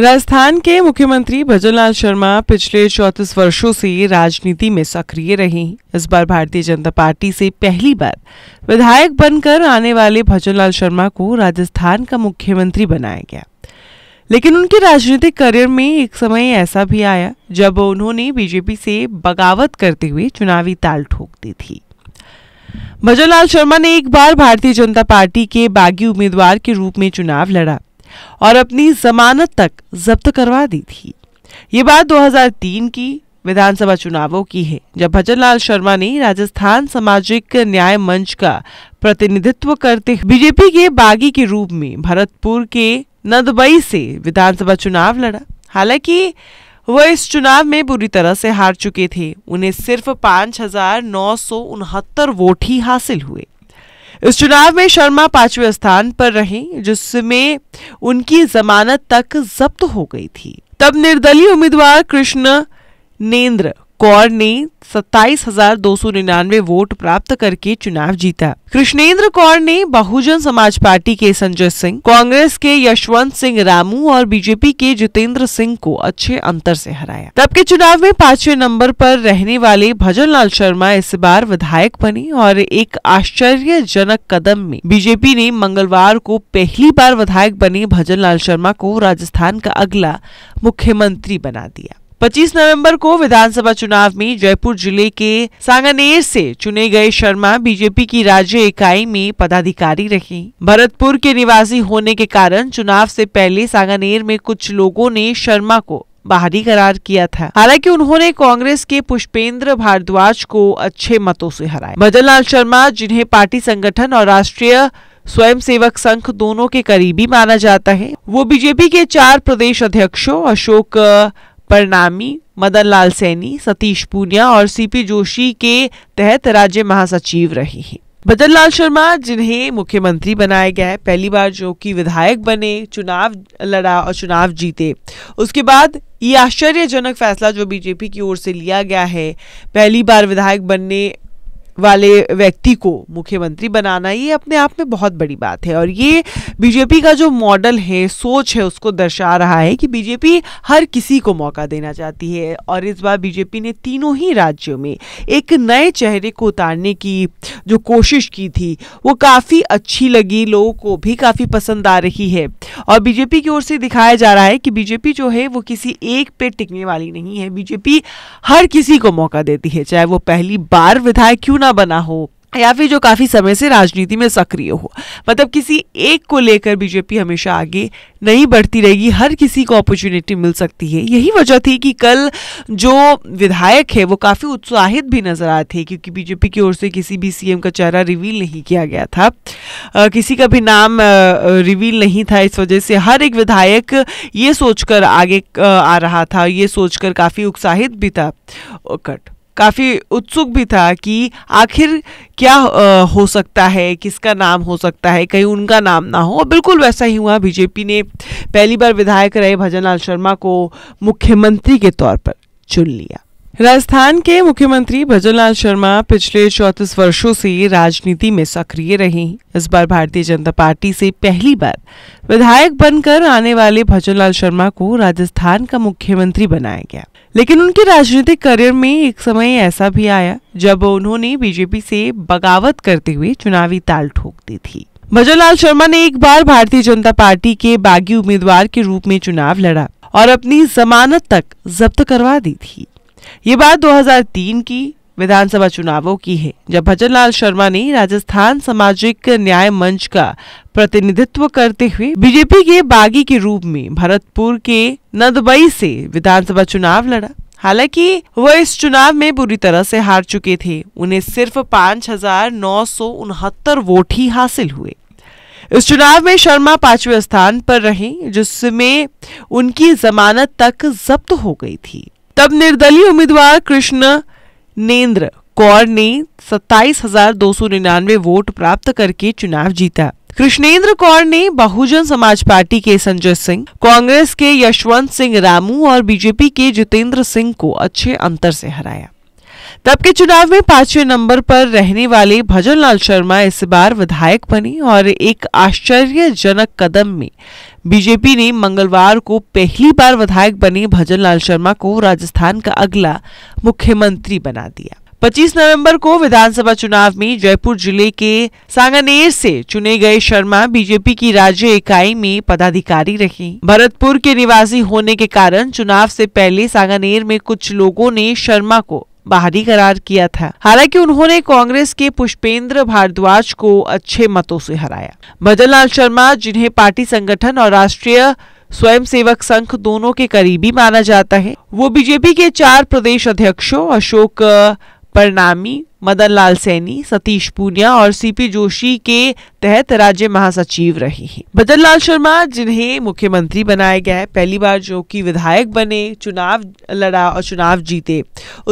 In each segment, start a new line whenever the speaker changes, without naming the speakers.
राजस्थान के मुख्यमंत्री भजनलाल शर्मा पिछले चौंतीस वर्षों से राजनीति में सक्रिय रहे हैं इस बार भारतीय जनता पार्टी से पहली बार विधायक बनकर आने वाले भजनलाल शर्मा को राजस्थान का मुख्यमंत्री बनाया गया लेकिन उनके राजनीतिक करियर में एक समय ऐसा भी आया जब उन्होंने बीजेपी से बगावत करते हुए चुनावी ताल ठोक दी थी भजनलाल शर्मा ने एक बार भारतीय जनता पार्टी के बागी उम्मीदवार के रूप में चुनाव लड़ा और अपनी जमानत तक जब्त करवा दी थी ये बात 2003 की विधानसभा चुनावों की है जब भजनलाल शर्मा ने राजस्थान सामाजिक न्याय मंच का प्रतिनिधित्व करते बीजेपी के बागी के रूप में भरतपुर के नदबई से विधानसभा चुनाव लड़ा हालांकि वह इस चुनाव में बुरी तरह से हार चुके थे उन्हें सिर्फ पाँच वोट ही हासिल हुए इस चुनाव में शर्मा पांचवें स्थान पर रहे जिसमें उनकी जमानत तक जब्त हो गई थी तब निर्दलीय उम्मीदवार कृष्ण नेन्द्र कौर ने सत्ताईस हजार दो सौ निन्यानवे वोट प्राप्त करके चुनाव जीता कृष्णेंद्र कौर ने बहुजन समाज पार्टी के संजय सिंह कांग्रेस के यशवंत सिंह रामू और बीजेपी के जितेंद्र सिंह को अच्छे अंतर से हराया तब के चुनाव में पांचवें नंबर पर रहने वाले भजन लाल शर्मा इस बार विधायक बने और एक आश्चर्यजनक कदम में बीजेपी ने मंगलवार को पहली बार विधायक बने भजन लाल शर्मा को राजस्थान का अगला मुख्यमंत्री बना दिया 25 नवंबर को विधानसभा चुनाव में जयपुर जिले के सांगानेर से चुने गए शर्मा बीजेपी की राज्य इकाई में पदाधिकारी रहे भरतपुर के निवासी होने के कारण चुनाव से पहले सांगानेर में कुछ लोगों ने शर्मा को बाहरी करार किया था हालांकि उन्होंने कांग्रेस के पुष्पेंद्र भारद्वाज को अच्छे मतों से हराया भजन लाल शर्मा जिन्हें पार्टी संगठन और राष्ट्रीय स्वयंसेवक संघ दोनों के करीबी माना जाता है वो बीजेपी के चार प्रदेश अध्यक्षों अशोक परनामी मदन लाल सैनी सतीश पूनिया और सीपी जोशी के तहत राज्य महासचिव रहे हैं मदन लाल शर्मा जिन्हें मुख्यमंत्री बनाया गया है पहली बार जो कि विधायक बने चुनाव लड़ा और चुनाव जीते उसके बाद ये आश्चर्यजनक फैसला जो बीजेपी की ओर से लिया गया है पहली बार विधायक बनने वाले व्यक्ति को मुख्यमंत्री बनाना ये अपने आप में बहुत बड़ी बात है और ये बीजेपी का जो मॉडल है सोच है उसको दर्शा रहा है कि बीजेपी हर किसी को मौका देना चाहती है और इस बार बीजेपी ने तीनों ही राज्यों में एक नए चेहरे को उतारने की जो कोशिश की थी वो काफ़ी अच्छी लगी लोगों को भी काफ़ी पसंद आ रही है और बीजेपी की ओर से दिखाया जा रहा है कि बीजेपी जो है वो किसी एक पे टिकने वाली नहीं है बीजेपी हर किसी को मौका देती है चाहे वो पहली बार विधायक क्यों ना बना हो या फिर जो काफ़ी समय से राजनीति में सक्रिय हो मतलब किसी एक को लेकर बीजेपी हमेशा आगे नहीं बढ़ती रहेगी हर किसी को अपॉर्चुनिटी मिल सकती है यही वजह थी कि कल जो विधायक है वो काफ़ी उत्साहित भी नज़र आए थे क्योंकि बीजेपी की ओर से किसी भी सीएम का चेहरा रिवील नहीं किया गया था आ, किसी का भी नाम आ, रिवील नहीं था इस वजह से हर एक विधायक ये सोचकर आगे आ, आ रहा था ये सोचकर काफ़ी उत्साहित भी था कट काफ़ी उत्सुक भी था कि आखिर क्या हो सकता है किसका नाम हो सकता है कहीं उनका नाम ना हो बिल्कुल वैसा ही हुआ बीजेपी ने पहली बार विधायक रहे भजनलाल शर्मा को मुख्यमंत्री के तौर पर चुन लिया राजस्थान के मुख्यमंत्री भजनलाल शर्मा पिछले चौंतीस वर्षों से राजनीति में सक्रिय रहे इस बार भारतीय जनता पार्टी से पहली बार विधायक बनकर आने वाले भजनलाल शर्मा को राजस्थान का मुख्यमंत्री बनाया गया लेकिन उनके राजनीतिक करियर में एक समय ऐसा भी आया जब उन्होंने बीजेपी से बगावत करते हुए चुनावी ताल ठोक दी थी भजनलाल शर्मा ने एक बार भारतीय जनता पार्टी के बागी उम्मीदवार के रूप में चुनाव लड़ा और अपनी जमानत तक जब्त करवा दी थी ये बात 2003 की विधानसभा चुनावों की है जब भजन लाल शर्मा ने राजस्थान सामाजिक न्याय मंच का प्रतिनिधित्व करते हुए बीजेपी के बागी के रूप में भरतपुर के नदबई से विधानसभा चुनाव लड़ा हालांकि वह इस चुनाव में बुरी तरह से हार चुके थे उन्हें सिर्फ पाँच हजार नौ सौ उनहत्तर वोट ही हासिल हुए इस चुनाव में शर्मा पांचवें स्थान पर रहे जिसमें उनकी जमानत तक जब्त हो गई थी तब निर्दलीय उम्मीदवार कृष्ण नेन्द्र कौर ने सत्ताईस हजार दो सौ निन्यानवे वोट प्राप्त करके चुनाव जीता कृष्णेंद्र कौर ने बहुजन समाज पार्टी के संजय सिंह कांग्रेस के यशवंत सिंह रामू और बीजेपी के जितेंद्र सिंह को अच्छे अंतर से हराया तब के चुनाव में पांचवें नंबर पर रहने वाले भजन लाल शर्मा इस बार विधायक बने और एक आश्चर्यजनक कदम में बीजेपी ने मंगलवार को पहली बार विधायक बने भजन लाल शर्मा को राजस्थान का अगला मुख्यमंत्री बना दिया 25 नवंबर को विधानसभा चुनाव में जयपुर जिले के सांगानेर से चुने गए शर्मा बीजेपी की राज्य इकाई में पदाधिकारी रहे भरतपुर के निवासी होने के कारण चुनाव से पहले सांगानेर में कुछ लोगों ने शर्मा को बाहरी करार किया था हालांकि उन्होंने कांग्रेस के पुष्पेंद्र भारद्वाज को अच्छे मतों से हराया भजन लाल शर्मा जिन्हें पार्टी संगठन और राष्ट्रीय स्वयंसेवक संघ दोनों के करीबी माना जाता है वो बीजेपी के चार प्रदेश अध्यक्षों अशोक परनामी मदन लाल सैनी सतीश पूनिया और सीपी जोशी के तहत राज्य महासचिव रहे हैं मदन लाल शर्मा जिन्हें मुख्यमंत्री बनाया गया है पहली बार जो कि विधायक बने चुनाव लड़ा और चुनाव जीते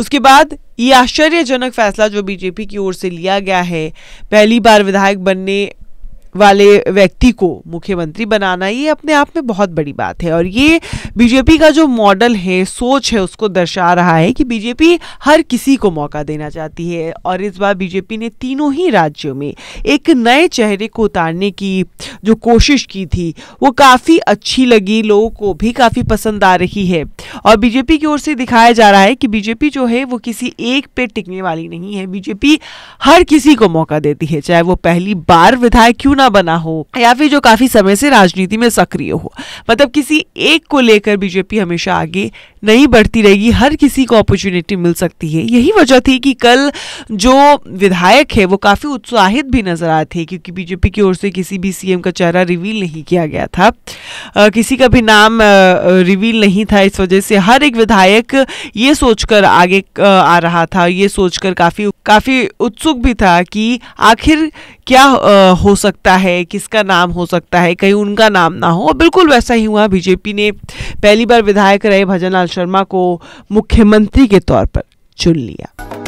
उसके बाद ये आश्चर्यजनक फैसला जो बीजेपी की ओर से लिया गया है पहली बार विधायक बनने वाले व्यक्ति को मुख्यमंत्री बनाना ये अपने आप में बहुत बड़ी बात है और ये बीजेपी का जो मॉडल है सोच है उसको दर्शा रहा है कि बीजेपी हर किसी को मौका देना चाहती है और इस बार बीजेपी ने तीनों ही राज्यों में एक नए चेहरे को उतारने की जो कोशिश की थी वो काफ़ी अच्छी लगी लोगों को भी काफ़ी पसंद आ रही है और बीजेपी की ओर से दिखाया जा रहा है कि बीजेपी जो है वो किसी एक पे टिकने वाली नहीं है बीजेपी हर किसी को मौका देती है चाहे वो पहली बार विधायक क्यों ना बना हो या फिर जो काफी समय से राजनीति में सक्रिय हो मतलब किसी एक को लेकर बीजेपी हमेशा आगे नहीं बढ़ती रहेगी हर किसी को अपॉर्चुनिटी मिल सकती है यही वजह थी कि कल जो विधायक है वो काफ़ी उत्साहित भी नज़र आए थे क्योंकि बीजेपी की ओर से किसी भी सीएम का चेहरा रिवील नहीं किया गया था आ, किसी का भी नाम आ, रिवील नहीं था इस वजह से हर एक विधायक ये सोचकर आगे आ, रहा था ये सोचकर काफ़ी काफ़ी उत्सुक भी था कि आखिर क्या आ, हो सकता है किसका नाम हो सकता है कहीं उनका नाम ना हो और बिल्कुल वैसा ही हुआ बीजेपी ने पहली बार विधायक रहे भजनलाल शर्मा को मुख्यमंत्री के तौर पर चुन लिया